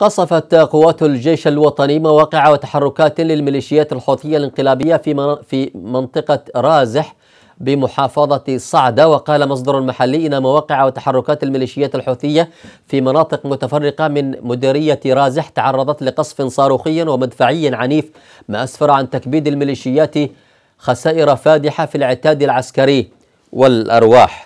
قصفت قوات الجيش الوطني مواقع وتحركات للميليشيات الحوثية الانقلابية في في منطقة رازح بمحافظة صعدة وقال مصدر محلي إن مواقع وتحركات الميليشيات الحوثية في مناطق متفرقة من مديرية رازح تعرضت لقصف صاروخي ومدفعي عنيف ما أسفر عن تكبيد الميليشيات خسائر فادحة في العتاد العسكري والأرواح